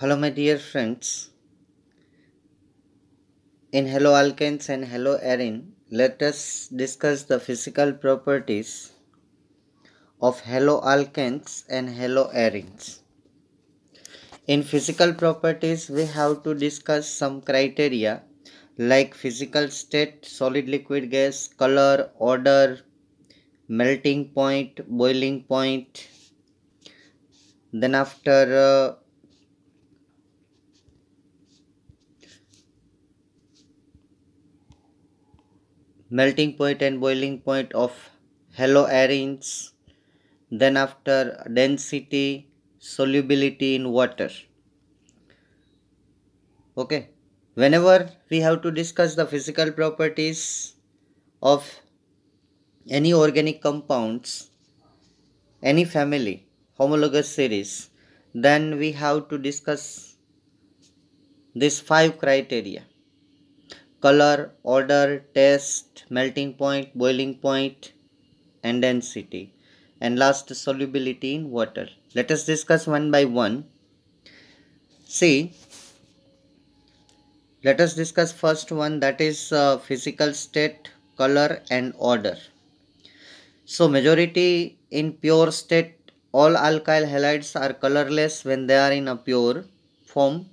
Hello my dear friends. In Hello Alkanes and Hello Arin, let us discuss the physical properties of Hello Alkanes and Hello Arins. In physical properties, we have to discuss some criteria like physical state, solid liquid gas, color, odor, melting point, boiling point. Then after uh, melting point and boiling point of haloarenes then after density solubility in water okay whenever we have to discuss the physical properties of any organic compounds any family homologous series then we have to discuss these five criteria color, order, taste, melting point, boiling point, and density. And last, solubility in water. Let us discuss one by one. See, let us discuss first one that is uh, physical state, color, and order. So, majority in pure state, all alkyl halides are colorless when they are in a pure form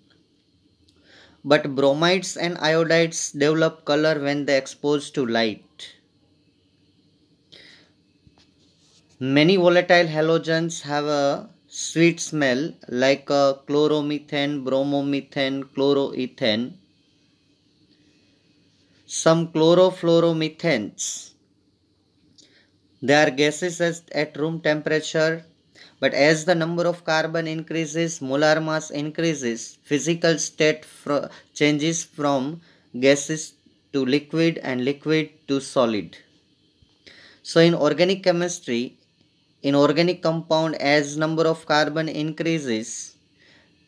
but bromides and iodides develop color when they exposed to light. Many volatile halogens have a sweet smell like chloromethane, bromomethane, chloroethane. Some chlorofluoromethanes. They are gases at room temperature but as the number of carbon increases, molar mass increases, physical state fr changes from gases to liquid and liquid to solid. So in organic chemistry, in organic compound as number of carbon increases,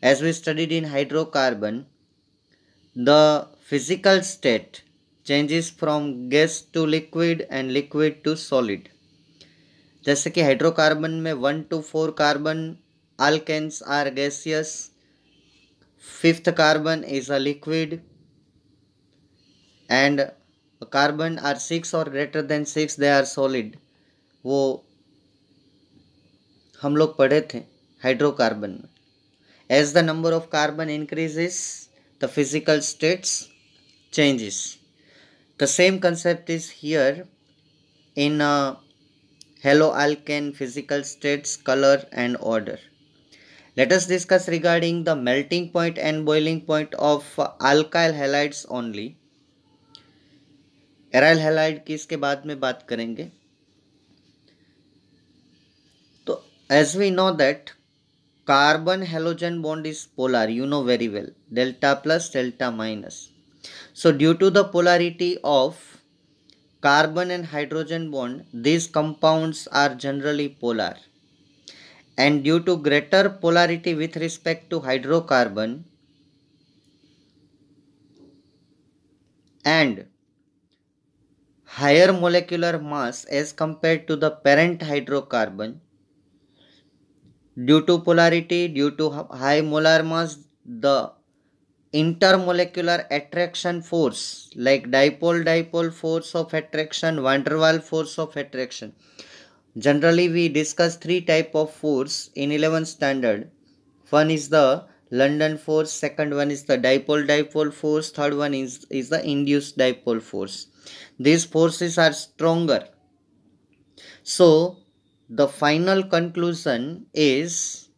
as we studied in hydrocarbon, the physical state changes from gas to liquid and liquid to solid. जैसे कि hydrocarbon में one two four carbon alkanes are gaseous fifth carbon is a liquid and carbon are six और greater than six they are solid वो हम लोग पढ़े थे hydrocarbon में as the number of carbon increases the physical states changes the same concept is here in hello alkane, physical states, color and order. Let us discuss regarding the melting point and boiling point of alkyl halides only. Aryl halide की इसके बाद में बात करेंगे तो as we know that carbon halogen bond is polar you know very well delta plus delta minus so due to the polarity of carbon and hydrogen bond, these compounds are generally polar. And due to greater polarity with respect to hydrocarbon and higher molecular mass as compared to the parent hydrocarbon, due to polarity, due to high molar mass, the intermolecular attraction force like dipole dipole force of attraction van der waal force of attraction generally we discuss three type of force in 11th standard one is the london force second one is the dipole dipole force third one is, is the induced dipole force these forces are stronger so the final conclusion is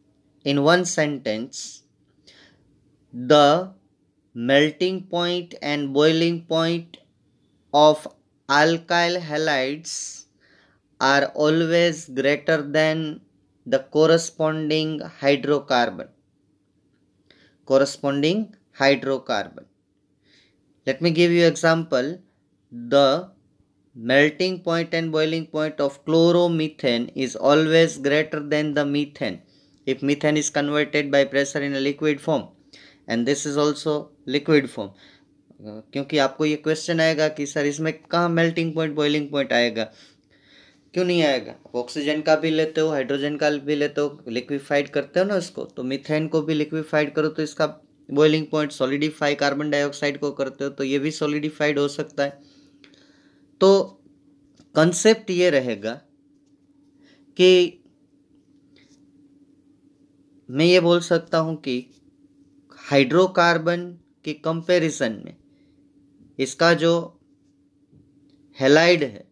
in one sentence the melting point and boiling point of alkyl halides are always greater than the corresponding hydrocarbon corresponding hydrocarbon let me give you example the melting point and boiling point of chloromethane is always greater than the methane if methane is converted by pressure in a liquid form and this is also liquid form क्योंकि आपको ये question आएगा कि sir इसमें कहाँ melting point boiling point आएगा क्यों नहीं आएगा ऑक्सीजन का भी लेते हो हाइड्रोजन का भी लेते हो लिक्विफाइड करते हो ना उसको तो मिथेन को भी लिक्विफाइड करो तो इसका boiling point solidify carbon dioxide को करते हो तो ये भी सॉलिडिफाइड हो सकता है तो कंसेप्ट ये रहेगा कि मैं ये बोल सकता हूँ कि हाइड्रोकार्बन के कंपैरिजन में इसका जो हेलाइड है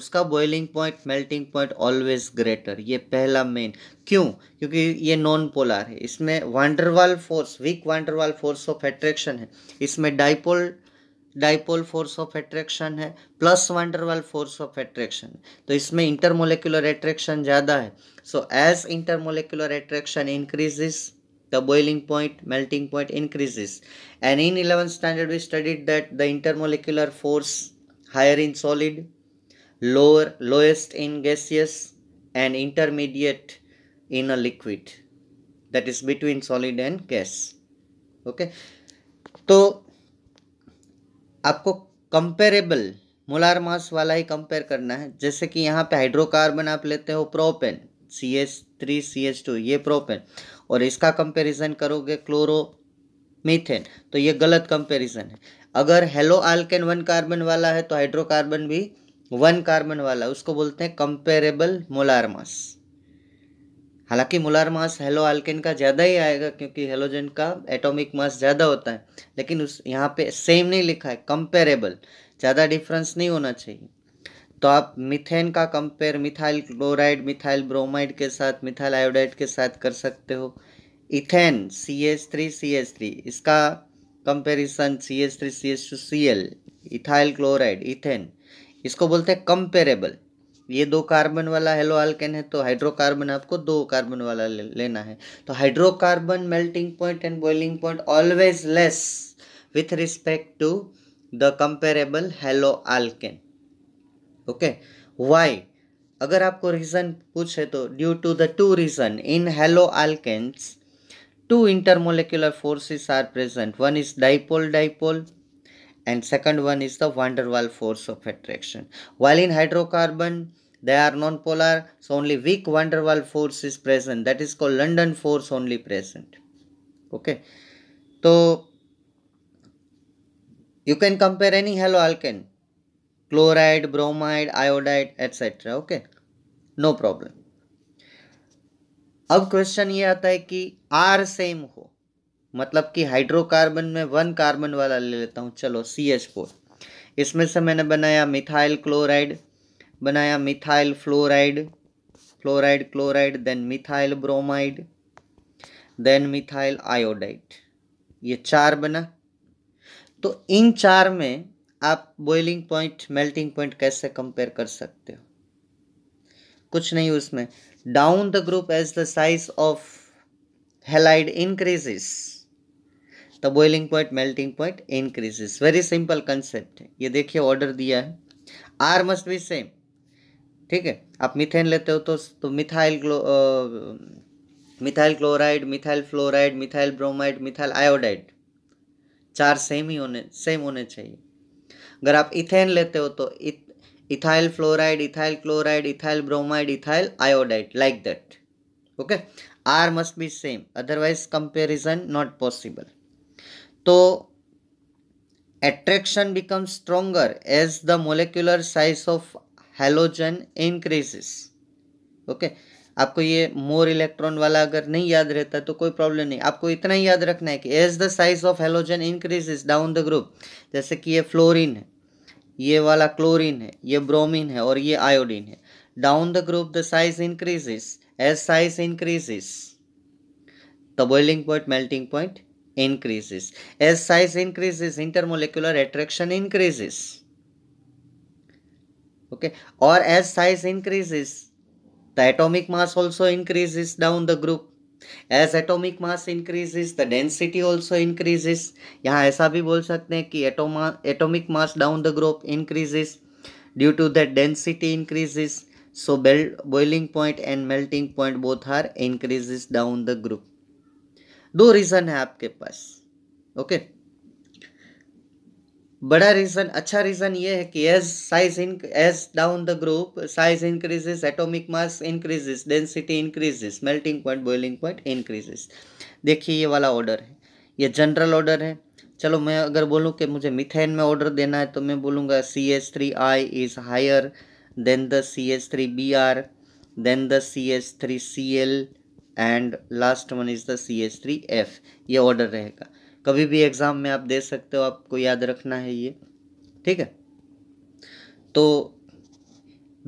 उसका boiling point melting point always greater ये पहला मेन क्यों क्योंकि ये नॉन पोलार है इसमें van der Waals force weak van der Waals force of attraction है इसमें dipole dipole force of attraction है plus van der Waals force of attraction तो इसमें इंटरमोलिकुलर एट्रैक्शन ज़्यादा है so as intermolecular attraction increases the boiling point, melting point increases. And in 11th standard, we studied that the intermolecular force higher in solid, lower, lowest in gaseous, and intermediate in a liquid. That is between solid and gas. Okay. तो आपको comparable molar mass वाला ही compare करना है जैसे कि यहाँ पे hydrocarbon आप लेते हो propane C H three C H two ये प्रोपेन और इसका कंपैरिजन करोगे क्लोरो मीथेन तो ये गलत कंपैरिजन है अगर हेलो आल्केन वन कार्बन वाला है तो हाइड्रोकार्बन भी वन कार्बन वाला उसको बोलते हैं कंपेरेबल मोलार मास हालांकि मोलार मास हेलो आल्केन का ज़्यादा ही आएगा क्योंकि हेलोजन का एटॉमिक मास ज़्यादा होता है लेकिन उस यहाँ पे सेम नहीं लिखा है कंपेरेबल ज़्यादा डिफरेंस नहीं होना चाहिए तो आप मिथेन का compare methyl chloride methyl bromide के साथ मिथाइल आयोडाइड के साथ कर सकते हो ethane C H three C H three इसका comparison C H three C H two C L ethyl chloride ethane इसको बोलते हैं कंपेरेबल ये दो कार्बन वाला हेलो आल्केन है तो हाइड्रोकार्बन आपको दो कार्बन वाला ले, लेना है तो hydrocarbon melting point and boiling point always less with respect to the comparable haloalkane okay why अगर आपको रीजन पूछे तो due to the two reason in haloalkanes two intermolecular forces are present one is dipole dipole and second one is the van der Waals force of attraction while in hydrocarbon they are non polar so only weak Waals force is present that is call London force only present okay तो you can compare any haloalkane chloride, bromide, iodide, etc. Okay, no problem. अब question ये आता है कि are same हो मतलब कि hydrocarbon में वन कार्बन वाला ले लेता हूँ चलो सी एच फोर इसमें से मैंने बनाया मिथाइल क्लोराइड बनाया methyl fluoride fluoride chloride then methyl bromide then methyl iodide ये चार बना तो इन चार में आप बॉइलिंग पॉइंट मेल्टिंग पॉइंट कैसे कंपेयर कर सकते हो कुछ नहीं उसमें down the group as the size of halide increases the boiling point melting point increases very simple concept है ये देखिए ऑर्डर दिया है आर मस्ट बी सेम ठीक है आप मिथेन लेते हो तो, तो methyl methyl chloride methyl fluoride methyl bromide methyl iodide चार सेम ही होने सेम होने चाहिए अगर आप इथेन लेते हो तो ethyl fluoride ethyl chloride ethyl bromide ethyl iodide like that okay are must be same otherwise comparison not possible तो attraction become stronger as the molecular size of halogen increases okay आपको ये more electron वाला अगर नहीं याद रहता तो कोई प्रॉब्लम नहीं आपको इतना ही याद रखना है कि as the size of halogen increase down the group जैसे कि ये फ्लोरिन है ये वाला क्लोरिन है ये ब्रोमिन है और ये आयोडीन है down the group the size increases as size increases the boiling point melting point increases as size increases intermolecular attraction increases और as size size increases The atomic mass also increases down the group. As atomic mass increases the density also increases यहाँ ऐसा भी बोल सकते हैं कि atom atomic mass down the group increases due to that density increases so belt boiling point and melting point both are increases down the group दो reason है आपके पास ओके okay? बड़ा रीज़न अच्छा रीज़न ये है कि as size in as down the group size increases atomic mass increases density increases melting point boiling point increases देखिए ये वाला ऑर्डर है ये जनरल ऑर्डर है चलो मैं अगर बोलूँ कि मुझे मिथेन में ऑर्डर देना है तो मैं बोलूँगा C H three I is higher than the C H three B R then the C H three C L and last one is the C H three F ये order रहेगा कभी भी exam में आप दे सकते हो आपको याद रखना है ये ठीक है तो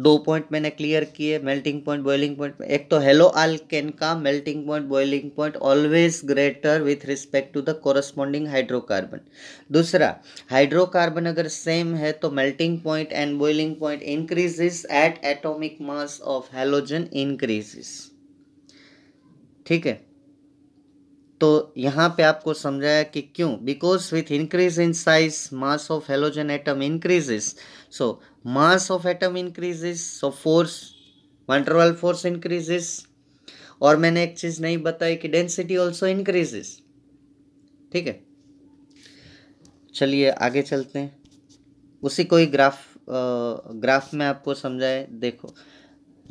दो पॉइंट मैंने क्लियर किए मेल्टिंग पॉइंट बॉइलिंग पॉइंट एक तो हेलो आल कैन का melting point boiling point always greater with respect to the corresponding hydrocarbon दूसरा हाइड्रोकार्बन अगर सेम है तो melting point and boiling point increases at atomic mass of halogen increases ठीक है तो यहाँ पे आपको समझाया कि क्यों because with increase in size mass of halogen atom increases so mass of atom increases so force van der Waals force increases और मैंने एक चीज़ नहीं बताई कि डेंसिटी ऑल्सो इंक्रीजेस ठीक है चलिए आगे चलते हैं उसी कोई ग्राफ आ, ग्राफ में आपको समझाए देखो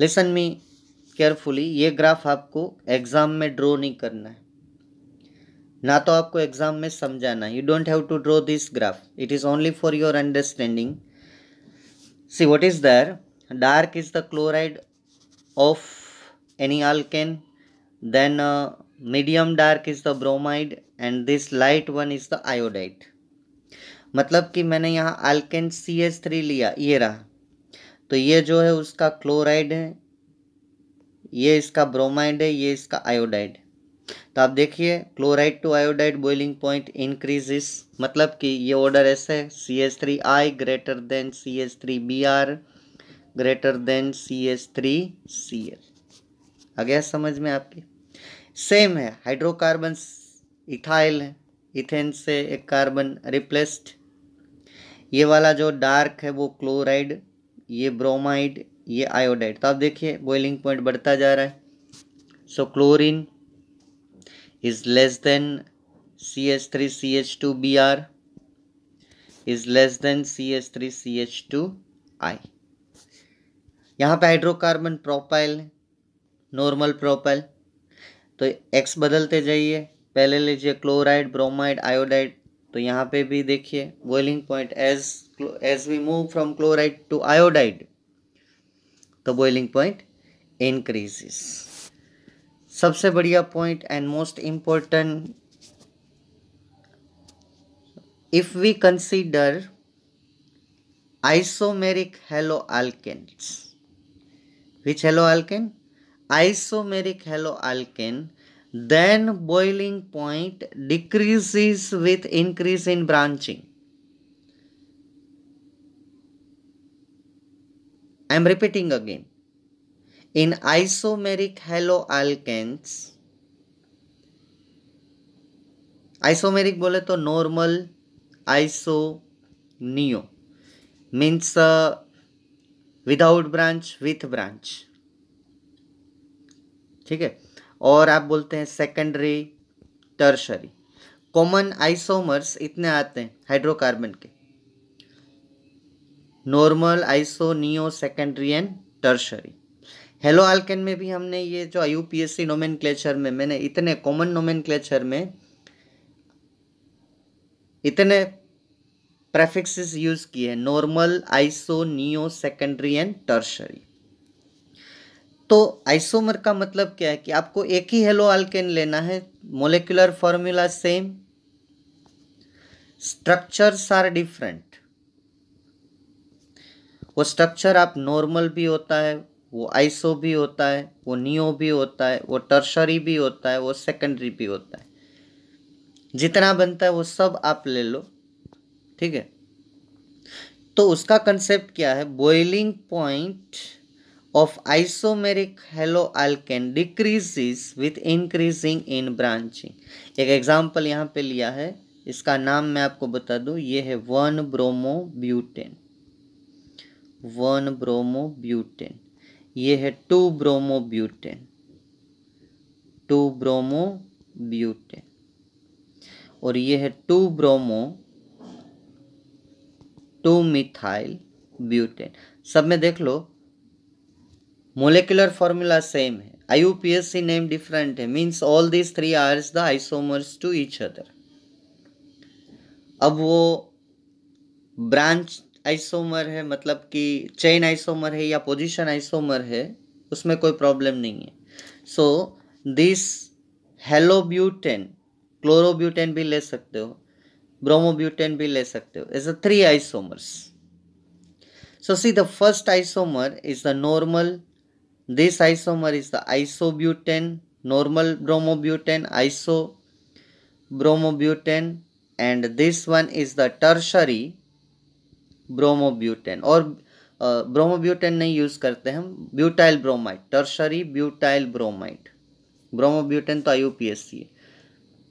लिसन मी केयरफुली ये ग्राफ आपको एग्ज़ाम में ड्रॉ नहीं करना है ना तो आपको एग्जाम में समझाना you don't have to draw this graph it is only for your understanding see what is the dark is the chloride of any alkane then medium dark is the bromide and this light one is the iodide मतलब कि मैंने यहाँ आलकेन सी S three लिया ये रहा तो ये जो है उसका क्लोराइड है ये इसका ब्रोमाइड है ये इसका आयोडाइड तो आप देखिए chloride to iodide boiling point increases मतलब कि ये ऑर्डर ऐसा है C S three I greater than C S three B R greater than C S three C L आ गया समझ में आपकी सेम है हाइड्रोकार्बन इथाइल है इथेन से एक कार्बन रिप्लेस्ड ये वाला जो डार्क है वो क्लोराइड ये ब्रोमाइड ये आयोडाइड तो आप देखिए बॉइलिंग पॉइंट बढ़ता जा रहा है so so, chlorine is less than CH3CH2Br is less than CH3CH2I यहाँ पे हाइड्रोकार्बन प्रोपाइल नॉर्मल प्रोपाइल तो एक्स बदलते जाइए पहले लीजिए क्लोराइड ब्रोमाइड आयोडाइड तो यहाँ पे भी देखिए boiling point as as we move from chloride to iodide तो बॉइलिंग पॉइंट इंक्रीजेस सबसे बढ़िया point and most important if we consider isomeric hello haloalkane which haloalkane isomeric hello haloalkane then boiling point decreases with increase in branching I am repeating again In isomeric haloalkanes, isomeric बोले तो normal means means without branch with branch ठीक है और आप बोलते हैं secondary tertiary common isomers इतने आते हैं हाइड्रोकार्बन के normal iso neo secondary and tertiary haloalkane में भी हमने ये जो U P S C nomenclature में मैंने इतने कॉमन नोमेन क्लेचर में इतने प्रेफिक्सेस यूज किए हैं normal iso neo secondary and tertiary तो आइसोमर का मतलब क्या है कि आपको एक ही हेलो आलकेन लेना है molecular formula same structures are different वो स्ट्रक्चर आप नॉर्मल भी होता है वो आइसो भी होता है वो नियो भी होता है वो टर्शरी भी होता है वो सेकेंडरी भी होता है जितना बनता है वो सब आप ले लो ठीक है तो उसका कंसेप्ट क्या है boiling point of isomeric hello alkane decreases with increasing in branching एक एग्जांपल यहाँ पे लिया है इसका नाम मैं आपको बता दूँ ये है one bromo butane one bromo butane ये है two bromo butane two bromo butane और ये है two bromo two methyl butane सब में देख लो मोलिकुलर फॉर्मूला सेम है आई नेम डिफरेंट है means all this three are the isomers to each other अब वो ब्रांच आइसोमर है मतलब कि चेन आइसोमर है या पोजीशन आइसोमर है उसमें कोई प्रॉब्लम नहीं है सो दिस हेलोब्यूटेन क्लोरोब्यूटेन भी ले सकते हो ब्रोमोब्यूटेन भी ले सकते हो is a three isomers so see the first isomer is the normal this isomer is the isobutane normal bromobutane iso bromobutane and this one is the tertiary bromobutane और bromobutane नहीं यूज़ करते हम butyl bromide tertiary butyl bromide bromobutane तो आई है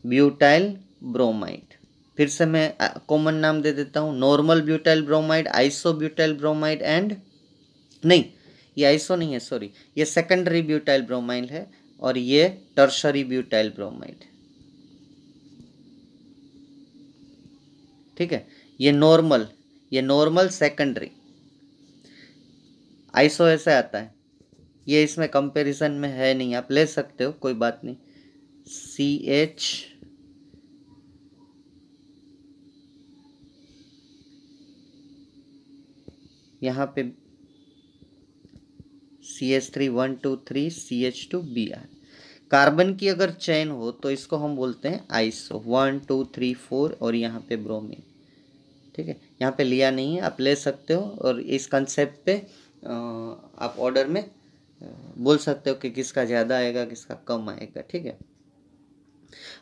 butyl bromide फिर से मैं कॉमन नाम दे देता हूँ normal butyl bromide iso butyl bromide and नहीं ये आइसो नहीं है सॉरी ये सेकेंडरी ब्यूटाइल ब्रोमाइड है और ये टर्शरी ब्यूटाइल ब्रोमाइड ठीक है ये नॉर्मल ये नॉर्मल सेकेंडरी आइसो ऐसे आता है ये इसमें कंपैरिजन में है नहीं आप ले सकते हो कोई बात नहीं सी एच यहाँ पे C H three one two three C H two B R carbon की अगर चैन हो तो इसको हम बोलते हैं iso one two three four और यहाँ पे ब्रोमीन ठीक है यहाँ पे लिया नहीं है आप ले सकते हो और इस कंसेप्ट पे आप ऑर्डर में बोल सकते हो कि किसका ज़्यादा आएगा किसका कम आएगा ठीक है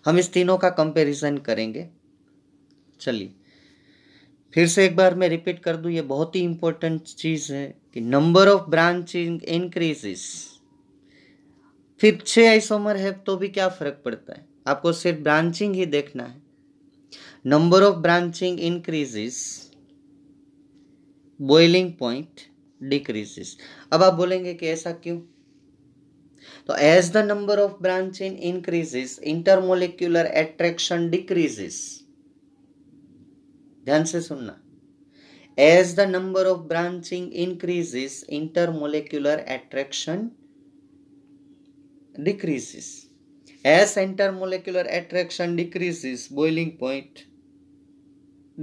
हम इस तीनों का कंपेरिजन करेंगे चलिए फिर से एक बार मैं रिपीट कर दूं ये बहुत ही इम्पोर्टेंट चीज़ है कि नंबर ऑफ ब्रांच इंक्रीजेस फिर छः आइसोमर है तो भी क्या फ़र्क पड़ता है आपको सिर्फ ब्रांचिंग ही देखना है number of branching increases boiling point decreases अब आप बोलेंगे कि ऐसा क्यों तो as the number of branch in increases intermolecular attraction decreases ध्यान से सुनना as the number of branching increases intermolecular attraction decreases as intermolecular attraction decreases boiling point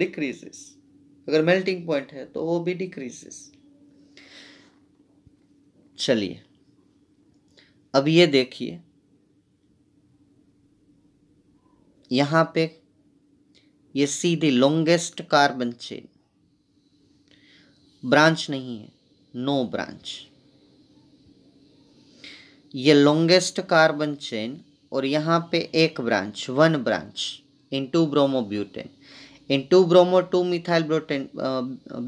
decreases अगर मेल्टिंग पॉइंट है तो वो भी डिक्रीजेस चलिए अब ये देखिए यहाँ पे ये सीधी लॉन्गेस्ट कार्बन चेन ब्रांच नहीं है नो ब्रांच ये लॉन्गेस्ट कार्बन चेन और यहाँ पे एक branch one branch in two bromobutane In 2 bromo 2 methyl broten, uh, uh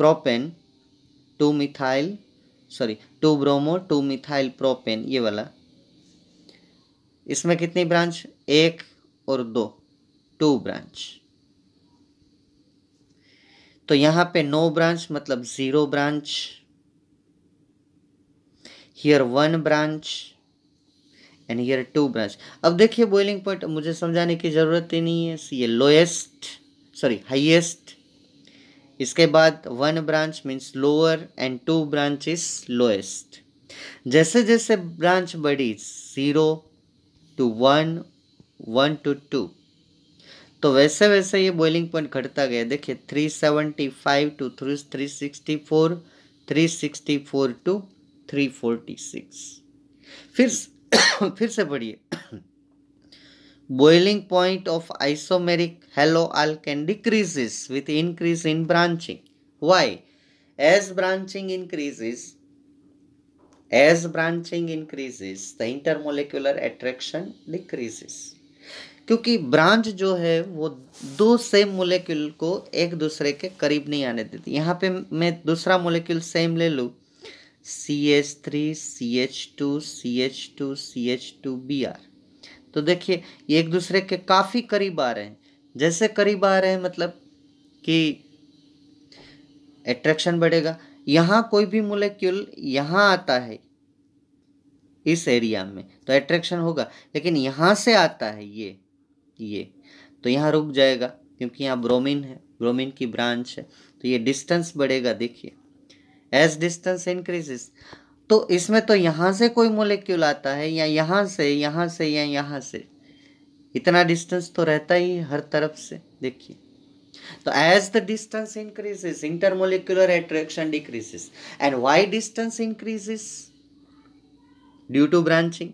propane 2 methyl sorry two bromo two methyl propane ये वाला इसमें कितनी ब्रांच एक और दो टू ब्रांच तो यहां पे नो ब्रांच मतलब zero branch here one branch and here two branch अब देखिए बॉइलिंग पॉइंट मुझे समझाने की ज़रूरत ही नहीं है ये लोएस्ट सॉरी हाइएस्ट इसके बाद one branch means lower and two branch is lowest जैसे जैसे ब्रांच बढ़ी zero to one one to two तो वैसे वैसे ये बॉइलिंग पॉइंट घटता गया देखिए three seventy five two three three sixty four three sixty four two three forty six फिर फिर से पढ़िए boiling point of isomeric halo alkane decreases with increase in branching why as branching increases as branching increases the intermolecular attraction decreases क्योंकि branch जो है वो दो same molecule को एक दूसरे के करीब नहीं आने देती यहाँ पे मैं दूसरा मोलिक्यूल सेम ले लूँ C H three C H two C H two C H two B R तो देखिए ये एक दूसरे के काफ़ी करीब आ रहे हैं जैसे करीब आ रहे हैं मतलब कि एट्रैक्शन बढ़ेगा यहाँ कोई भी मोलिक्यूल यहाँ आता है इस एरिया में तो एट्रैक्शन होगा लेकिन यहाँ से आता है ये ये तो यहाँ रुक जाएगा क्योंकि यहाँ ब्रोमीन है ब्रोमीन की ब्रांच है तो ये डिस्टेंस बढ़ेगा देखिए एज डिस्टेंस इंक्रीजेस तो इसमें तो यहाँ से कोई मोलिक्यूल आता है या यहाँ से यहाँ से या यहाँ से इतना डिस्टेंस तो रहता ही हर तरफ से देखिए तो as the distance increases intermolecular attraction decreases and why distance increases due to branching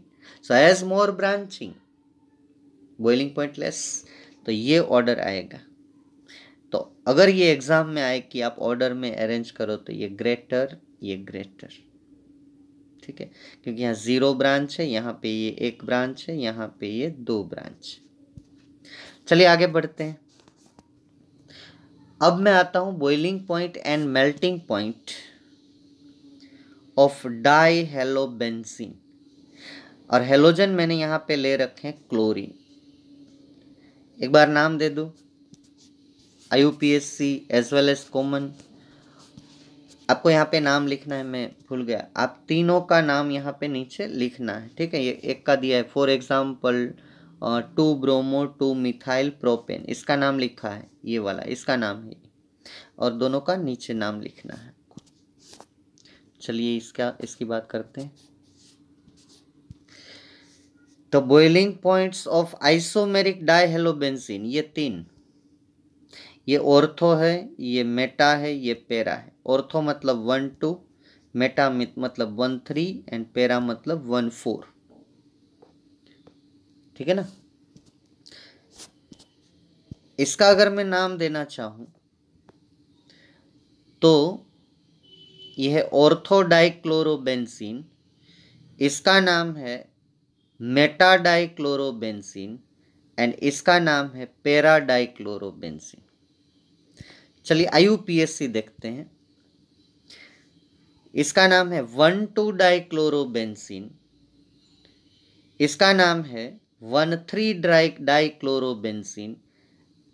so as more branching boiling point less तो ये ऑर्डर आएगा तो अगर ये एग्ज़ाम में आए कि आप ऑर्डर में अरेंज करो तो ये ग्रेटर ये ग्रेटर ठीक है क्योंकि यहाँ ज़ीरो ब्रांच है यहाँ पे ये एक ब्रांच है यहाँ पे ये दो ब्रांच चलिए आगे बढ़ते हैं अब मैं आता हूँ boiling point and melting point of di halo benzene और हेलोजन मैंने यहाँ पे ले रखे हैं क्लोरीन एक बार नाम दे दूँ I as well as common आपको यहाँ पे नाम लिखना है मैं भूल गया आप तीनों का नाम यहाँ पे नीचे लिखना है ठीक है ये एक का दिया है for example two bromo two methyl propane इसका नाम लिखा है ये वाला इसका नाम है और दोनों का नीचे नाम लिखना है चलिए इसका इसकी बात करते हैं तो boiling points of isomeric di ये तीन ये ऑर्थो है ये मेटा है ये पेरा है ऑर्थो मतलब वन टू मेटा मतलब वन थ्री एंड पेरा मतलब वन फोर ठीक है ना इसका अगर मैं नाम देना चाहूं तो यह ऑर्थोडाइक्लोरोबेंसिन इसका नाम है मेटाडाइक्लोरोबेंसिन एंड इसका नाम है पेराडाइक्लोरोबेंसिन चलिए आईयूपीएससी देखते हैं इसका नाम है वन टू डाइक्लोरोबेंसिन इसका नाम है one three dry dichlorobenzene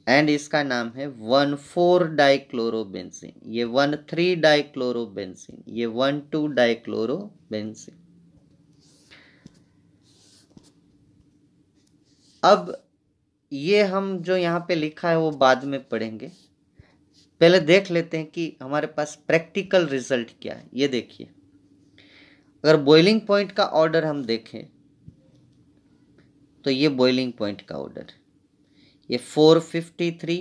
and इसका नाम है वन फोर डाइक्लोरोबेंसिन ये वन थ्री डाइक्लोरोबेंसिन ये वन टू डाइक्लोरोबेंसिन अब ये हम जो यहाँ पे लिखा है वो बाद में पढ़ेंगे पहले देख लेते हैं कि हमारे पास प्रैक्टिकल रिजल्ट क्या है ये देखिए अगर बॉइलिंग पॉइंट का ऑर्डर हम देखें तो ये बॉइलिंग पॉइंट का ऑर्डर ये 453,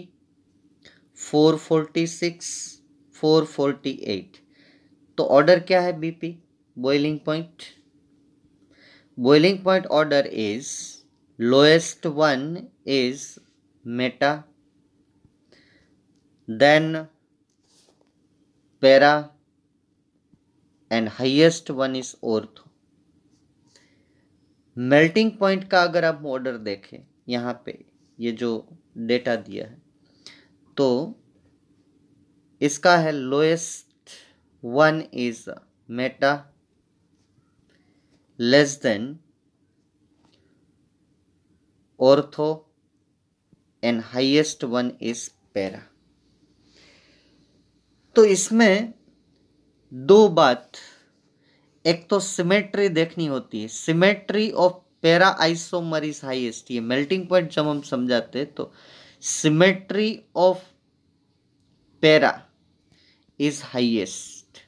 446, 448 तो ऑर्डर क्या है BP boiling point boiling point order is lowest one is meta then para and highest one is ortho melting point का अगर आप ऑर्डर देखें यहां पे ये जो डेटा दिया है तो इसका है lowest one is meta less than ortho and highest one is para तो इसमें दो बात एक तो सिमेट्री देखनी होती है symmetry of para isomer is highest ये मेल्टिंग पॉइंट जब हम समझाते हैं तो symmetry of para is highest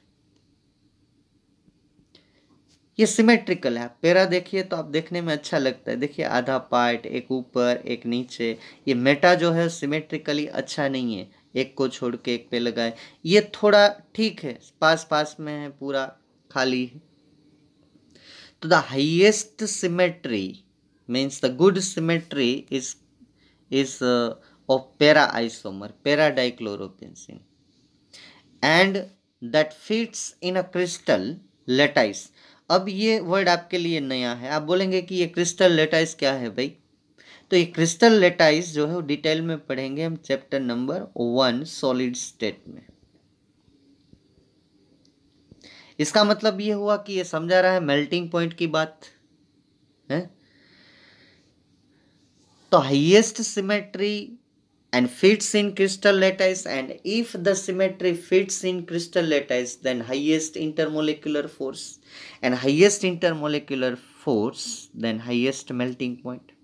ये सिमेट्रिकल है पैरा देखिए तो आप देखने में अच्छा लगता है देखिए आधा पार्ट एक ऊपर एक नीचे ये मेटा जो है सिमेट्रिकली अच्छा नहीं है एक को छोड़ के एक पे लगाए ये थोड़ा ठीक है पास पास में है पूरा खाली है तो the highest symmetry means the good symmetry is is of para isomer para dichlorobenzene and that fits in a crystal lattice अब ये वर्ड आपके लिए नया है आप बोलेंगे कि ये क्रिस्टल लेटाइस क्या है भाई तो ये क्रिस्टल लेटाइस जो है वो डिटेल में पढ़ेंगे हम chapter number one solid state में इसका मतलब ये हुआ कि ये समझा रहा है मेल्टिंग पॉइंट की बात है तो highest symmetry and fits in crystal lattice and if the symmetry fits in crystal lattice then highest intermolecular force and highest intermolecular force then highest melting point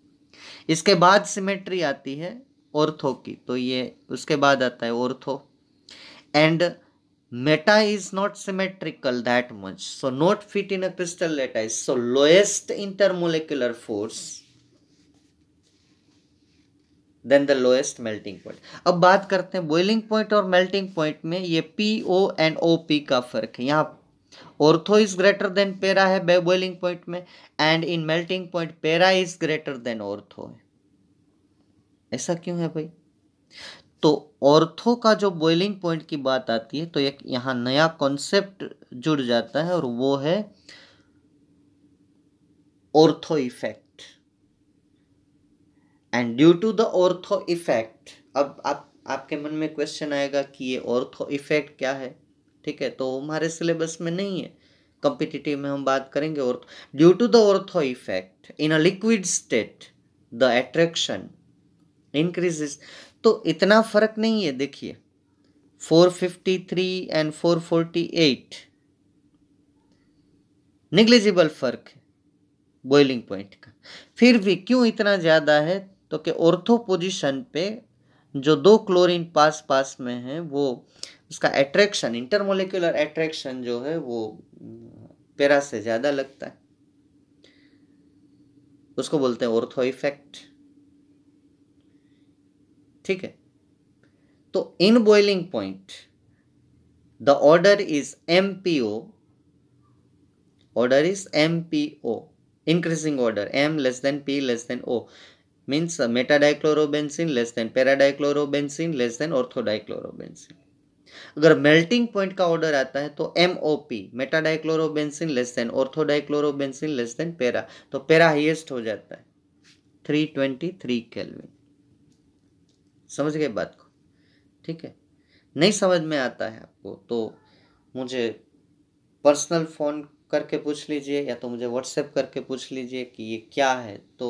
इसके बाद सिमेट्री आती है ऑर्थो की तो ये उसके बाद आता है ortho and meta is not symmetrical that much so not fit in a crystal lattice so lowest intermolecular force then the lowest melting point अब बात करते हैं बॉइलिंग पॉइंट और मेल्टिंग पॉइंट में ये P O and O P का फर्क है यहाँ ortho is greater than para है बॉइलिंग पॉइंट में and in melting point para is greater than ortho है ऐसा क्यों है भाई तो ऑर्थो का जो बॉइलिंग पॉइंट की बात आती है तो एक यहां नया कॉन्सेप्ट जुड़ जाता है और वो है ortho effect and due to the ortho effect अब आप आपके मन में क्वेश्चन आएगा कि ये ऑर्थो इफेक्ट क्या है ठीक है तो हमारे सिलेबस में नहीं है कॉम्पिटिटिव में हम बात करेंगे और due to the ortho effect in a liquid state the attraction increases तो इतना फर्क नहीं है देखिए 453 एंड 448 निग्लिजिबल फर्क है बॉइलिंग पॉइंट का फिर भी क्यों इतना ज़्यादा है तो कि ऑर्थो पोजिशन पे जो दो क्लोरीन पास पास में है वो उसका एट्रैक्शन इंटरमोलिकुलर एट्रैक्शन जो है वो पेरा से ज्यादा लगता है उसको बोलते हैं ओर्थो इफेक्ट ठीक है तो in boiling point the order is M P O order is M P O increasing order M less than P less than O means meta dichlorobenzene less than para dichlorobenzene less than ortho dichlorobenzene अगर melting point का ऑर्डर आता है तो M O P meta dichlorobenzene less than ortho dichlorobenzene less than para तो पेरा highest हो जाता है थ्री ट्वेंटी थ्री केल्विन समझ गए बात को ठीक है नहीं समझ में आता है आपको तो मुझे पर्सनल फ़ोन करके पूछ लीजिए या तो मुझे व्हाट्सएप करके पूछ लीजिए कि ये क्या है तो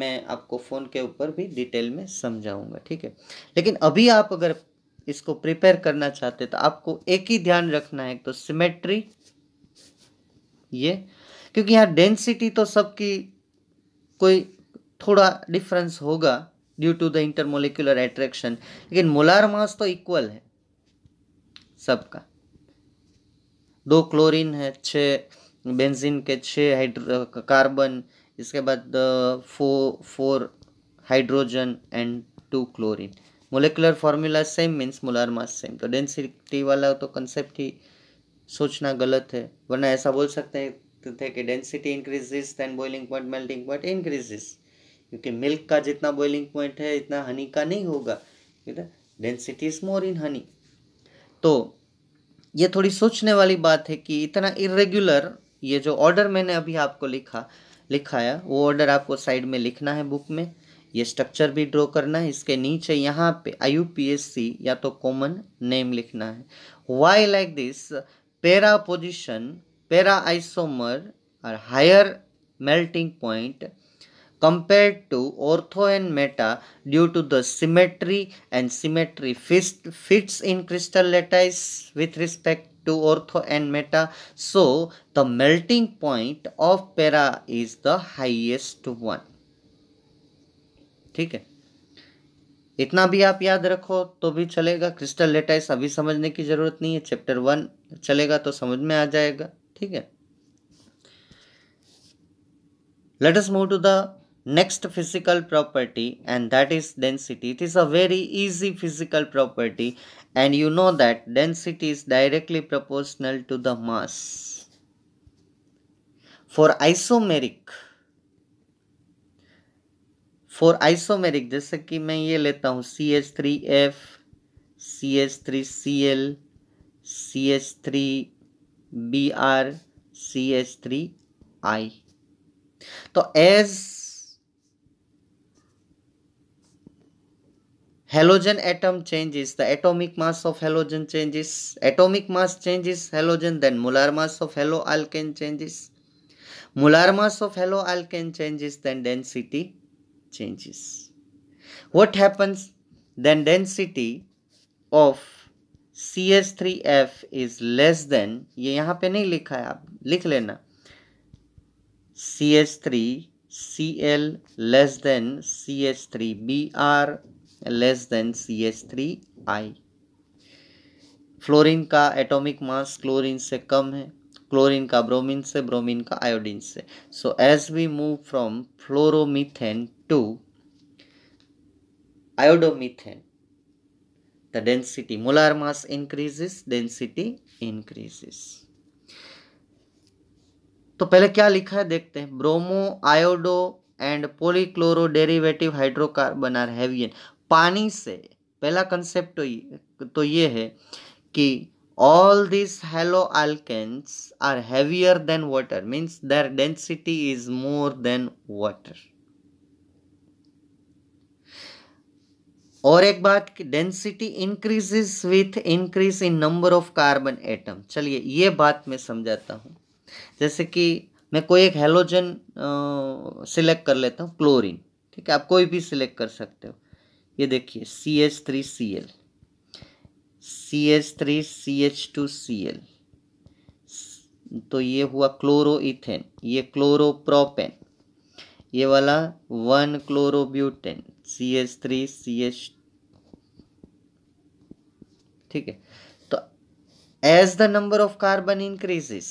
मैं आपको फ़ोन के ऊपर भी डिटेल में समझाऊंगा ठीक है लेकिन अभी आप अगर इसको प्रिपेयर करना चाहते हैं तो आपको एक ही ध्यान रखना है तो सिमेट्री ये क्योंकि यहाँ डेंसिटी तो सबकी कोई थोड़ा डिफरेंस होगा due to the intermolecular attraction लेकिन मोलार मास तो इक्वल है सबका दो क्लोरीन है छ बेंजीन के छ हाइड्रो कार्बन इसके बाद four four hydrogen and two chlorine molecular formula same means molar mass same तो डेंसिटी वाला तो कंसेप्ट ही सोचना गलत है वरना ऐसा बोल सकते थे कि density increases than boiling point melting point increases क्योंकि मिल्क का जितना बॉइलिंग पॉइंट है इतना हनी का नहीं होगा density is more in honey तो ये थोड़ी सोचने वाली बात है कि इतना इरेग्युलर ये जो ऑर्डर मैंने अभी आपको लिखा लिखाया वो ऑर्डर आपको साइड में लिखना है बुक में ये स्ट्रक्चर भी ड्रॉ करना है इसके नीचे यहाँ पे आई या तो कॉमन नेम लिखना है why like this para position para isomer और higher melting point compare to ortho and meta due to the symmetry and symmetry fist fits in crystal lattice with respect to ortho and meta so the melting point of para is the highest one ठीक है इतना भी आप याद रखो तो भी चलेगा क्रिस्टल लेटाइस अभी समझने की जरूरत नहीं है चैप्टर वन चलेगा तो समझ में आ जाएगा ठीक है let's move to the next physical property and that is density it is a very easy physical property and you know that density is directly proportional to the mass for isomeric for isomeric जैसे कि मैं ये लेता हूँ C H three F C H three C L C H three B R C H three I तो as halogen atom changes the atomic mass of halogen changes atomic mass changes halogen then molar mass of halo alkane changes molar mass of halo alkane changes then density changes. What happens? Then density of C is less than is less than ये यहाँ पे नहीं लिखा है आप लिख लेना C H three C L less than fluorine का एटॉमिक मास क्लोरीन से कम है क्लोरीन का ब्रोमीन से ब्रोमीन का आयोडीन से so as we move from fluoromethane to iodomethane. The density, molar mass increases, density increases. तो पहले क्या लिखा है देखते हैं bromo iodo and polychloro derivative hydrocarbon are heavier पानी से पहला कंसेप्ट तो, तो ये है कि all these halo alkanes are heavier than water means their density is more than water और एक बात कि density increases with increase in number of carbon atom चलिए ये बात मैं समझाता हूँ जैसे कि मैं कोई एक हेलोजन सिलेक्ट कर लेता हूँ क्लोरीन ठीक है आप कोई भी सिलेक्ट कर सकते हो ये देखिए C H three C L C H three C H two C L तो ये हुआ क्लोरोइथेन ये क्लोरोप्रोपेन ये वाला one chlorobutane C H three C H ठीक है तो as the number of carbon increases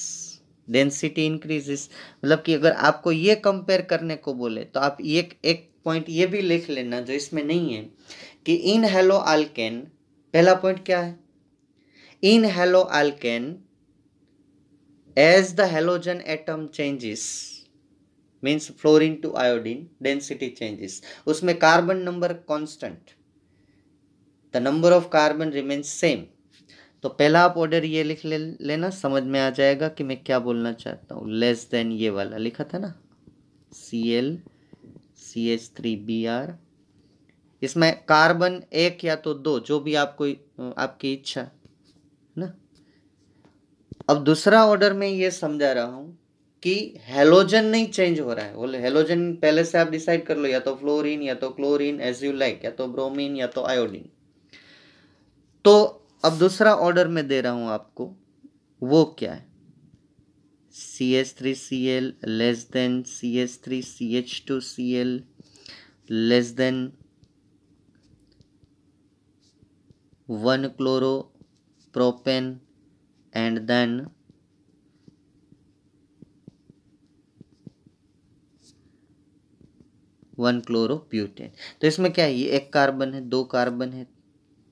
density increases मतलब कि अगर आपको ये कंपेयर करने को बोले तो आप ये एक पॉइंट ये भी लिख लेना जो इसमें नहीं है कि इन हेलो आलकेन पहला पॉइंट क्या है in halo alkane as the halogen atom changes means fluorine to iodine density changes उसमें carbon number constant number of carbon remains same तो पहला आप ऑर्डर ये लिख ले लेना समझ में आ जाएगा कि मैं क्या बोलना चाहता हूँ लेस देन ये वाला लिखा था ना C L C H three B R इसमें कार्बन एक या तो दो जो भी आपको आपकी इच्छा ना अब दूसरा ऑर्डर में ये समझा रहा हूँ कि हेलोजन नहीं चेंज हो रहा है बोले हेलोजन पहले से आप डिसाइड कर लो या तो फ्लोरिन या तो क्लोरिन एज यू लाइक या तो ब्रोमिन या तो आयोडीन तो अब दूसरा ऑर्डर में दे रहा हूं आपको वो क्या है C S three C L less than C S three C H two C L less than one chloro propane and then one chloro butane तो इसमें क्या है ये एक कार्बन है दो कार्बन है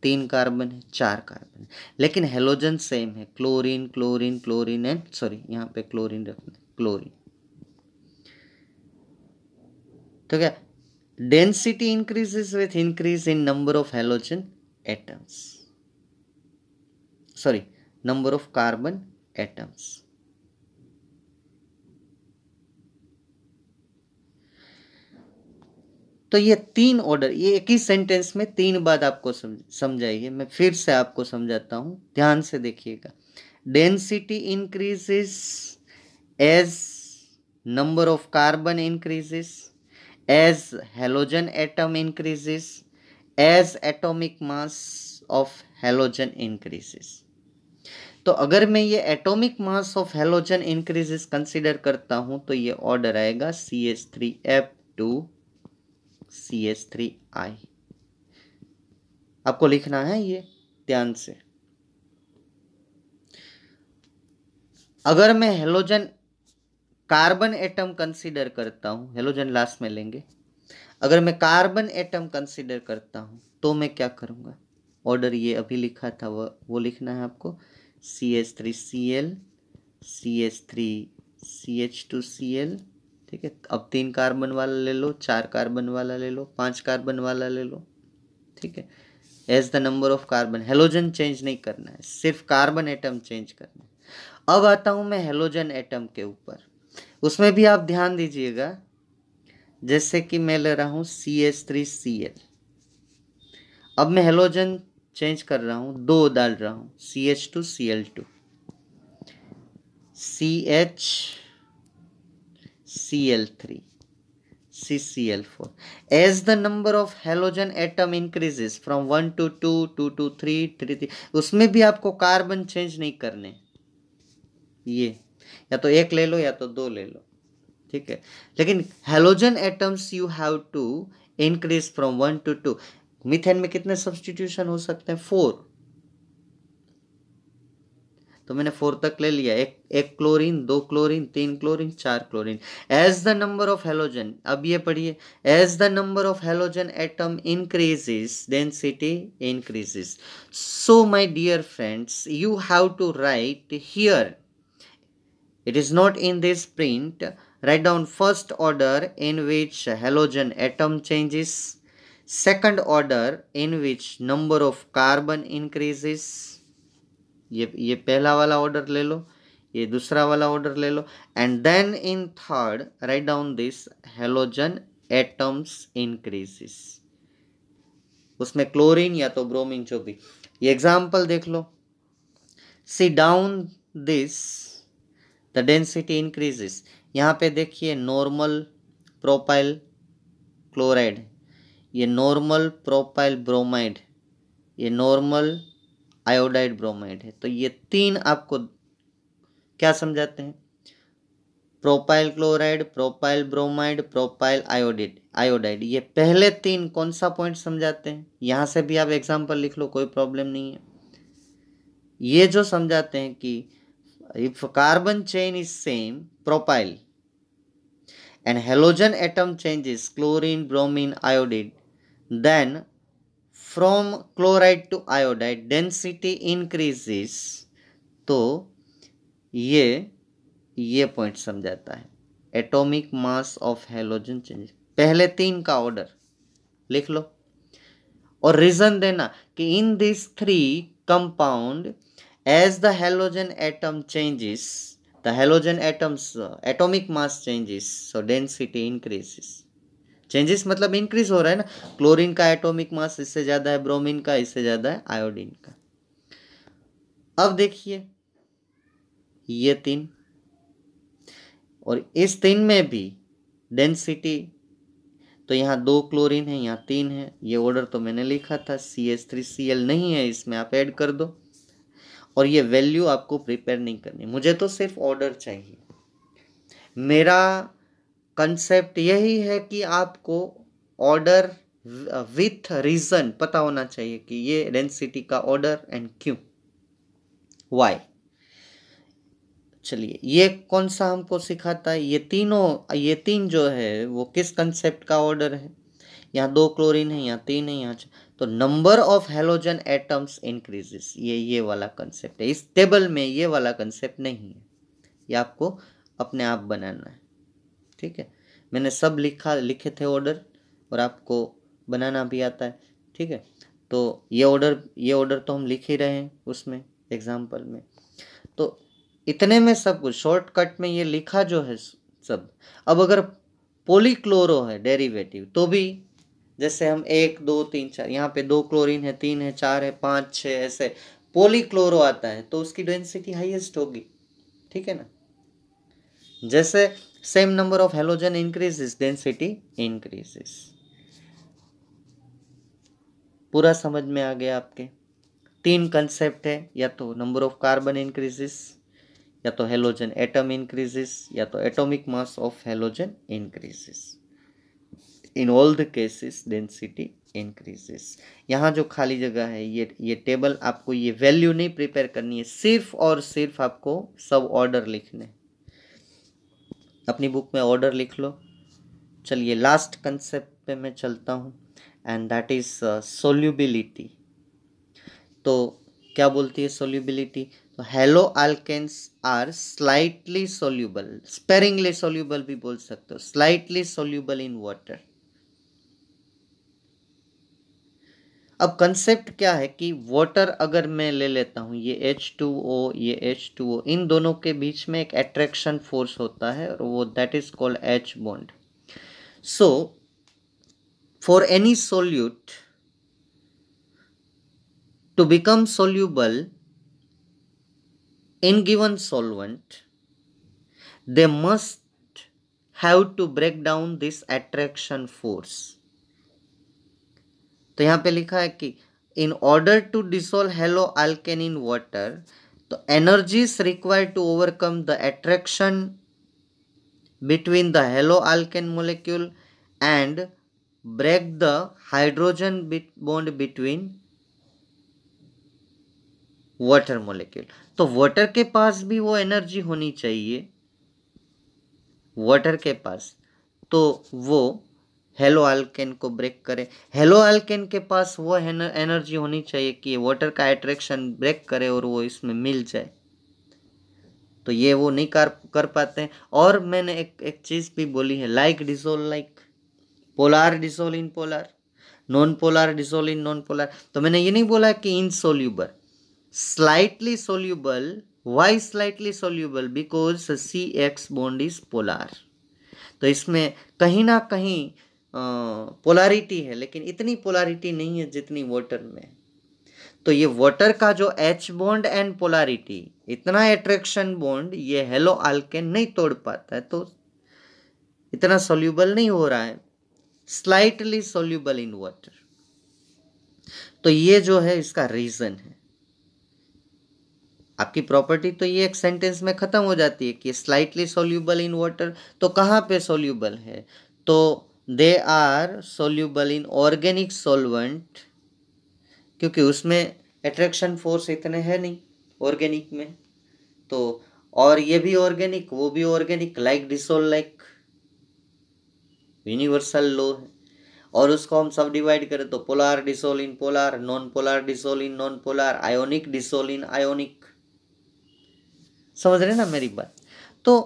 तीन कार्बन है चार कार्बन है लेकिन हेलोजन सेम है chlorine chlorine chlorine and sorry यहाँ पे क्लोरीन रखना क्लोरीन तो क्या density increases with increase in number of halogen atoms sorry number of carbon atoms तो ये तीन ऑर्डर ये एक ही सेंटेंस में तीन बात आपको समझाइए मैं फिर से आपको समझाता हूँ ध्यान से देखिएगा density increases as number of carbon increases as halogen atom increases as atomic mass of halogen increases तो अगर मैं ये atomic mass of halogen increases consider करता हूँ तो ये ऑर्डर आएगा C S three F to C S three I आपको लिखना है ये ध्यान से अगर मैं हेलोजन कार्बन एटम कंसीडर करता हूं हेलोजन लास्ट में लेंगे अगर मैं कार्बन एटम कंसीडर करता हूं तो मैं क्या करूंगा ऑर्डर ये अभी लिखा था वह वो लिखना है आपको C S three C L C S three C H two C L ठीक है अब तीन कार्बन वाला ले लो चार कार्बन वाला ले लो पांच कार्बन वाला ले लो ठीक है as the number of carbon halogen change नहीं करना है सिर्फ कार्बन एटम चेंज करना है अब आता हूँ मैं हेलोजन एटम के ऊपर उसमें भी आप ध्यान दीजिएगा जैसे कि मैं ले रहा हूँ C S three C L अब मैं हेलोजन चेंज कर रहा हूँ दो डाल रहा हूँ C H two C L two C H Cl3 CCl4 as the number of halogen atom increases from 1 to 2 2 to 3 3 three उसमें भी आपको कार्बन चेंज नहीं करने ये या तो एक ले लो या तो दो ले लो ठीक है लेकिन halogen atoms you have to increase from one to two methane में कितने सब्सटीट्यूशन हो सकते हैं फोर तो मैंने फोर तक ले लिया एक एक क्लोरीन दो क्लोरीन तीन क्लोरीन चार chlorine as the number of halogen अब ये पढ़िए as the number of halogen atom increases density increases so my dear friends you have to write here it is not in this print write down first order in which halogen atom changes second order in which number of carbon increases ये ये पहला वाला order ले लो ये दूसरा वाला order ले लो and then in third write down this halogen atoms increases उसमें क्लोरीन या तो ब्रोमीन जो भी ये एग्जाम्पल देख लो see down this the density increases यहाँ पे देखिए नॉर्मल प्रोपाइल क्लोराइड ये नॉर्मल प्रोपाइल ब्रोमाइड ये नॉर्मल आयोडाइड ब्रोमाइड है तो ये तीन आपको क्या समझाते हैं propyl chloride propyl bromide propyl iodide iodide ये पहले तीन कौन सा पॉइंट समझाते हैं यहाँ से भी आप एग्जाम्पल लिख लो कोई प्रॉब्लम नहीं है ये जो समझाते हैं कि if carbon chain is same propyl and halogen atom changes chlorine bromine iodide then from chloride to iodide density increases तो ये ये पॉइंट समझाता है atomic mass of halogen changes पहले तीन का ऑर्डर लिख लो और रीजन देना कि in this three compound as the halogen atom changes the halogen atoms atomic mass changes so density increases changes मतलब इंक्रीज हो रहा है ना क्लोरीन का एटॉमिक मास इससे ज़्यादा है ब्रोमीन का इससे ज़्यादा है आयोडीन का अब देखिए ये तीन और इस तीन में भी डेंसिटी तो यहाँ दो क्लोरीन है यहाँ तीन है ये ऑर्डर तो मैंने लिखा था C S three C L नहीं है इसमें आप ऐड कर दो और ये वैल्यू आपको प्रिपेयर नहीं करनी मुझे तो सिर्फ ऑर्डर चाहिए मेरा कंसेप्ट यही है कि आपको ऑर्डर विथ रीज़न पता होना चाहिए कि ये डेंसिटी का ऑर्डर एंड क्यों वाई चलिए ये कौन सा हमको सिखाता है ये तीनों ये तीन जो है वो किस कंसेप्ट का ऑर्डर है यहाँ दो क्लोरीन है यहाँ तीन है यहाँ तो number of halogen atoms increases ये ये वाला कंसेप्ट है इस टेबल में ये वाला कंसेप्ट नहीं है ये आपको अपने आप बनाना है ठीक है मैंने सब लिखा लिखे थे ऑर्डर और आपको बनाना भी आता है ठीक है तो ये ऑर्डर ये ऑर्डर तो हम लिख ही रहे हैं उसमें एग्जाम्पल में तो इतने में सब कुछ शॉर्टकट में ये लिखा जो है सब अब अगर पोलीक्लोरो है डेरिवेटिव तो भी जैसे हम एक दो तीन चार यहाँ पे दो क्लोरीन है तीन है चार है पाँच छः ऐसे पोलीक्लोरो आता है तो उसकी डेंसिटी हाईएस्ट होगी ठीक है ना जैसे same number of halogen increases density increases पूरा समझ में आ गया आपके तीन कंसेप्ट है या तो नंबर ऑफ कार्बन इंक्रीजेस या तो हेलोजन एटम इंक्रीजेस या तो atomic mass of halogen increases in all the cases density increases यहाँ जो खाली जगह है ये ये टेबल आपको ये वैल्यू नहीं प्रिपेयर करनी है सिर्फ और सिर्फ आपको सब ऑर्डर लिखने हैं अपनी बुक में ऑर्डर लिख लो चलिए लास्ट कंसेप्ट पे मैं चलता हूँ एंड दैट इज़ सोल्यूबिलिटी तो क्या बोलती है सोल्यूबिलिटी तो halo alkanes are slightly soluble sparingly soluble भी बोल सकते हो स्लाइटली सोल्यूबल इन वाटर अब कंसेप्ट क्या है कि वाटर अगर मैं ले लेता हूँ ये एच टू ओ ये एच टू ओ इन दोनों के बीच में एक एट्रैक्शन फोर्स होता है और वो that is called H bond so for any solute to become soluble in given solvent they must have to break down this attraction force तो यहाँ पे लिखा है कि in order to dissolve halo alkane in water तो energies required to overcome the attraction between the halo alkane molecule and break the hydrogen bond between water molecule तो water के पास भी वो एनर्जी होनी चाहिए वाटर के पास तो वो हेलो आल्केन को ब्रेक करे हेलो आल्केन के पास वो एनर्जी होनी चाहिए कि वाटर का एट्रैक्शन ब्रेक करे और वो इसमें मिल जाए तो ये वो नहीं कर कर पाते हैं और मैंने एक एक चीज़ भी बोली है like dissolve like polar dissolve in polar non polar dissolve in non polar तो मैंने ये नहीं बोला कि insoluble slightly soluble why slightly soluble because C X bond is polar तो इसमें कहीं ना कहीं पोलारिटी है लेकिन इतनी पोलारिटी नहीं है जितनी वाटर में तो ये वाटर का जो एच बॉन्ड एंड पोलारिटी इतना एट्रैक्शन बॉन्ड ये हेलो आल्केन नहीं तोड़ पाता है तो इतना सोल्यूबल नहीं हो रहा है स्लाइटली सोल्यूबल इन वाटर तो ये जो है इसका रीजन है आपकी प्रॉपर्टी तो ये एक सेंटेंस में ख़त्म हो जाती है कि स्लाइटली सोल्यूबल इन वाटर तो कहाँ पे सोल्यूबल है तो they are soluble in organic solvent क्योंकि उसमें एट्रैक्शन फोर्स इतने हैं नहीं ऑर्गेनिक में तो और ये भी ऑर्गेनिक वो भी organic like dissolve like universal law है और उसको हम सब डिवाइड करें तो polar dissolve in polar non polar dissolve in non polar ionic dissolve in ionic समझ रहे ना मेरी बात तो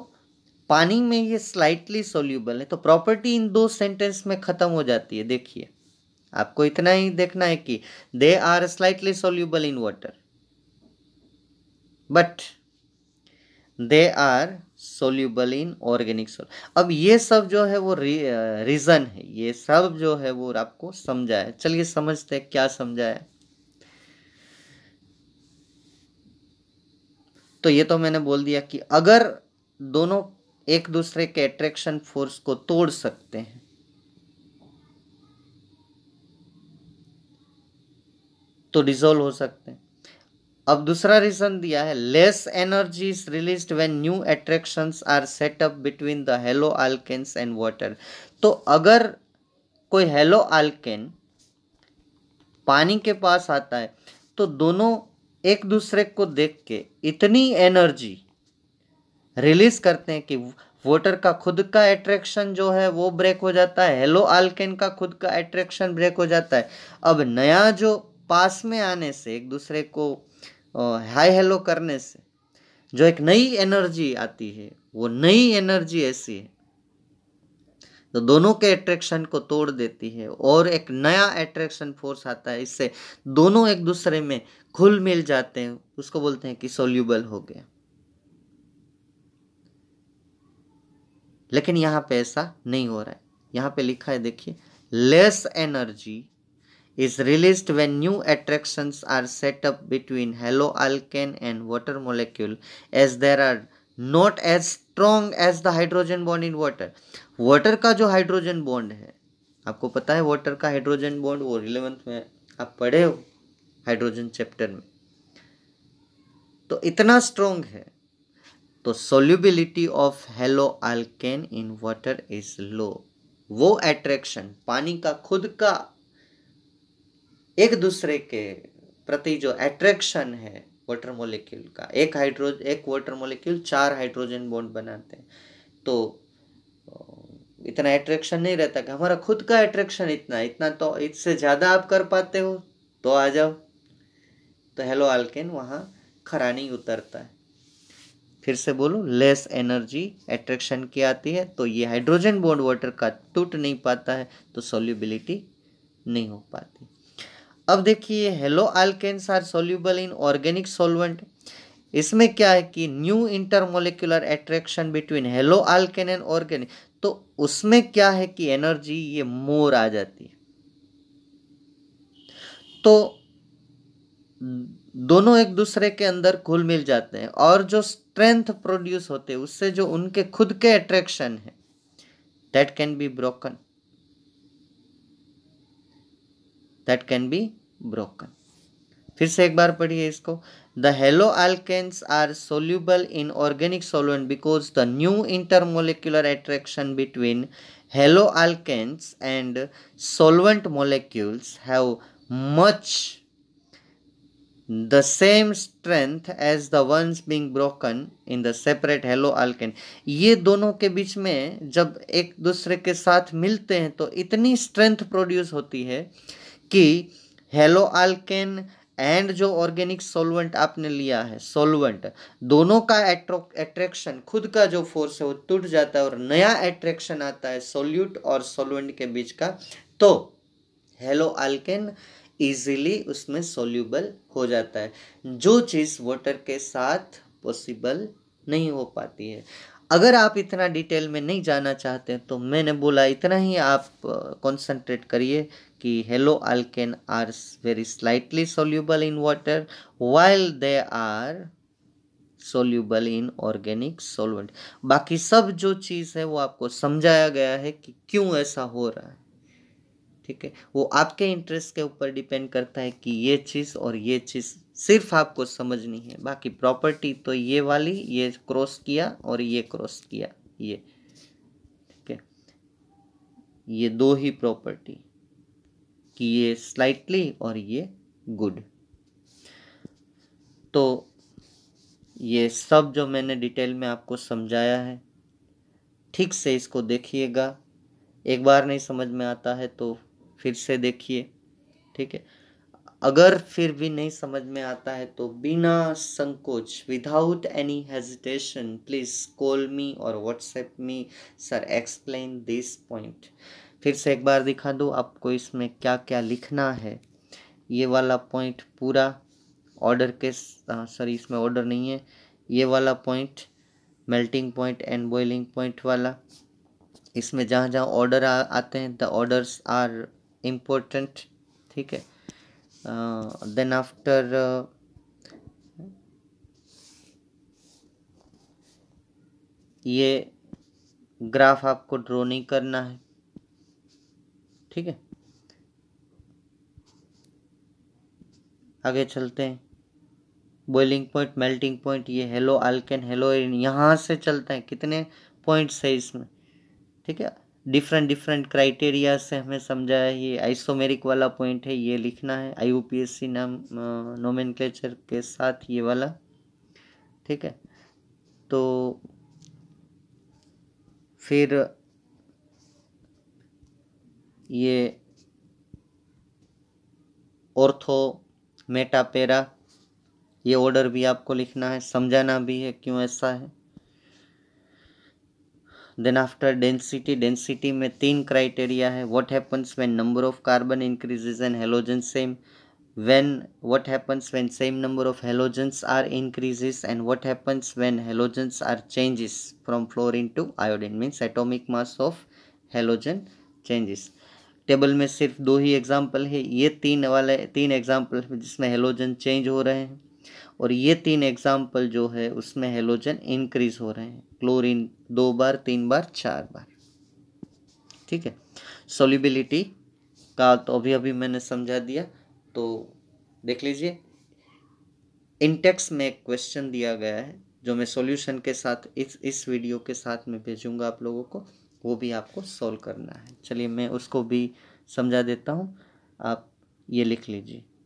पानी में ये स्लाइटली सोल्यूबल है तो प्रॉपर्टी इन दो सेंटेंस में ख़त्म हो जाती है देखिए आपको इतना ही देखना है कि they are slightly soluble in water but they are soluble in organic सोल अब ये सब जो है वो रीज़न है ये सब जो है वो आपको समझा है चलिए समझते हैं क्या समझा है तो ये तो मैंने बोल दिया कि अगर दोनों एक दूसरे के अट्रैक्शन फोर्स को तोड़ सकते हैं तो डिजोल्व हो सकते हैं अब दूसरा रीजन दिया है less energy is release when new attractions are set up between the halo alkanes and water तो अगर कोई हेलो आल्केन पानी के पास आता है तो दोनों एक दूसरे को देख के इतनी एनर्जी रिलीज करते हैं कि वोटर का खुद का एट्रैक्शन जो है वो ब्रेक हो जाता है हेलो आलकेन का खुद का एट्रैक्शन ब्रेक हो जाता है अब नया जो पास में आने से एक दूसरे को हाई हेलो करने से जो एक नई एनर्जी आती है वो नई एनर्जी ऐसी है तो दोनों के एट्रैक्शन को तोड़ देती है और एक नया एट्रैक्शन फोर्स आता है इससे दोनों एक दूसरे में घुल मिल जाते हैं उसको बोलते हैं कि सोल्यूबल हो गया लेकिन यहाँ पे ऐसा नहीं हो रहा है यहाँ पे लिखा है देखिए less energy is release when new attraction are set up between halo alkane and water molecule as there are not as strong as the hydrogen bond in water water का जो हाइड्रोजन बॉन्ड है आपको पता है वाटर का hydrogen bond वो रिलेवेंथ में आप पढ़े हो हाइड्रोजन चैप्टर में तो इतना स्ट्रोंग है तो solubility of halo alkane in water is low वो एट्रैक्शन पानी का खुद का एक दूसरे के प्रति जो एट्रैक्शन है वाटर मोलिक्यूल का एक हाइड्रोजन एक वाटर मोलिक्यूल चार हाइड्रोजन बॉन्ड बनाते हैं तो इतना एट्रैक्शन नहीं रहता कि हमारा खुद का एट्रैक्शन इतना इतना तो इससे ज़्यादा आप कर पाते हो तो आ जाओ तो हेलो अल्केन वहाँ खरानी उतरता है फिर से बोलो लेस एनर्जी एट्रैक्शन की आती है तो ये हाइड्रोजन बॉन्ड वाटर का टूट नहीं पाता है तो सोल्यूबिलिटी नहीं हो पाती अब देखिए halo alkanes are soluble in organic solvent इसमें क्या है कि new intermolecular attraction between halo alkane and organic तो उसमें क्या है कि एनर्जी ये मोर आ जाती है तो दोनों एक दूसरे के अंदर घुल मिल जाते हैं और जो स्ट्रेंथ प्रोड्यूस होते हैं उससे जो उनके खुद के अट्रैक्शन है that can be broken that can be broken फिर से एक बार पढ़िए इसको the halo alkanes are soluble in organic solvent because the new intermolecular attraction between halo alkanes and solvent molecules have much the same strength as the ones being broken in the separate halo alkane ये दोनों के बीच में जब एक दूसरे के साथ मिलते हैं तो इतनी स्ट्रेंथ प्रोड्यूस होती है कि हेलो आल्केन एंड जो ऑर्गेनिक सॉल्वेंट आपने लिया है सॉल्वेंट दोनों का एट्रैक्शन खुद का जो फोर्स है वो टूट जाता है और नया एट्रैक्शन आता है सोल्यूट और सॉल्वेंट के बीच का तो हेलो आलकेन ईजिली उसमें सोल्यूबल हो जाता है जो चीज़ वाटर के साथ पॉसिबल नहीं हो पाती है अगर आप इतना डिटेल में नहीं जाना चाहते तो मैंने बोला इतना ही आप कंसंट्रेट करिए कि halo alkane are very slightly soluble in water while they are soluble in organic solvent बाकी सब जो चीज़ है वो आपको समझाया गया है कि क्यों ऐसा हो रहा है ठीक है वो आपके इंटरेस्ट के ऊपर डिपेंड करता है कि ये चीज़ और ये चीज़ सिर्फ आपको समझनी है बाकी प्रॉपर्टी तो ये वाली ये क्रॉस किया और ये क्रॉस किया ये ठीक है ये दो ही प्रॉपर्टी कि ये स्लाइटली और ये गुड तो ये सब जो मैंने डिटेल में आपको समझाया है ठीक से इसको देखिएगा एक बार नहीं समझ में आता है तो फिर से देखिए ठीक है अगर फिर भी नहीं समझ में आता है तो बिना संकोच without any hesitation please call me और WhatsApp me sir explain this point फिर से एक बार दिखा दो आपको इसमें क्या क्या लिखना है ये वाला पॉइंट पूरा ऑर्डर के सर इसमें ऑर्डर नहीं है ये वाला point melting point and boiling point वाला इसमें जहाँ जहाँ ऑर्डर आते हैं द ऑर्डर्स आर इम्पोर्टेंट ठीक है देन आफ्टर ये ग्राफ आपको ड्रॉ नहीं करना है ठीक है आगे चलते हैं बॉइलिंग पॉइंट मेल्टिंग पॉइंट ये हेलो आल्केन हेलो यहाँ से चलते हैं कितने पॉइंट्स है इसमें ठीक है डिफरेंट डिफरेंट क्राइटेरिया से हमें समझा है ये आइसोमेरिक वाला पॉइंट है ये लिखना है आई सी नाम नोमेन के साथ ये वाला ठीक है तो फिर ये ऑर्थो मेटापेरा ये ऑर्डर भी आपको लिखना है समझाना भी है क्यों ऐसा है देन आफ्टर डेंसिटी डेंसिटी में तीन क्राइटेरिया है what happens when number of carbon increases and halogen same when what happens when same number of halogens are increases and what happens when halogens are changes from fluorine to iodine means atomic mass of halogen changes table में सिर्फ दो ही example है ये तीन वाले तीन example जिसमें halogen change हो रहे हैं और ये तीन एग्जाम्पल जो है उसमें हेलोजन इंक्रीज हो रहे हैं क्लोरीन दो बार तीन बार चार बार ठीक है सोलिबिलिटी का तो अभी अभी मैंने समझा दिया तो देख लीजिए इंटेक्स में एक क्वेश्चन दिया गया है जो मैं सॉल्यूशन के साथ इस इस वीडियो के साथ में भेजूंगा आप लोगों को वो भी आपको सॉल्व करना है चलिए मैं उसको भी समझा देता हूँ आप ये लिख लीजिए